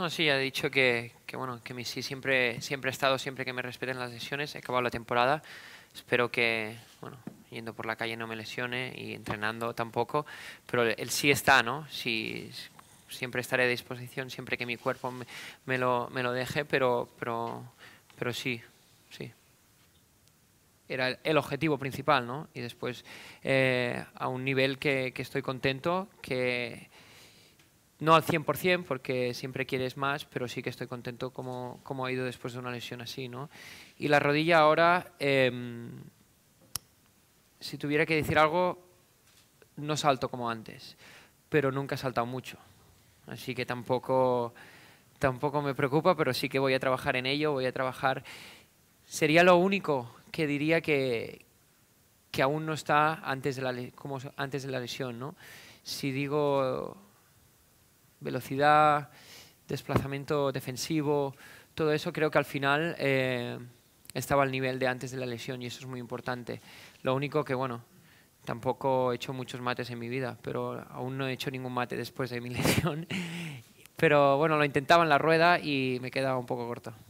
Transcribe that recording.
No, sí, ha dicho que, que, bueno, que sí siempre, siempre ha estado, siempre que me respeten las lesiones. He acabado la temporada. Espero que, bueno, yendo por la calle no me lesione y entrenando tampoco. Pero el sí está, ¿no? Sí, siempre estaré a disposición, siempre que mi cuerpo me, lo, me lo deje, pero, pero, pero sí, sí era el objetivo principal, ¿no? Y después eh, a un nivel que estoy contento, que, no al 100% porque siempre quieres más, pero sí que estoy contento como, ha ido después de una lesión así. ¿no? Y la rodilla ahora, em, si tuviera que decir algo, no salto como antes, pero nunca he saltado mucho. Así que tampoco, tampoco me preocupa, pero sí que voy a trabajar en ello, voy a trabajar. Sería lo único que diría que, que aún no está antes de la, como antes de la lesión. ¿no? Si digo velocidad, desplazamiento defensivo, todo eso creo que al final eh, estaba al nivel de antes de la lesión y eso es muy importante. Lo único que, bueno, tampoco he hecho muchos mates en mi vida, pero aún no he hecho ningún mate después de mi lesión. Pero bueno, lo intentaba en la rueda y me quedaba un poco corto.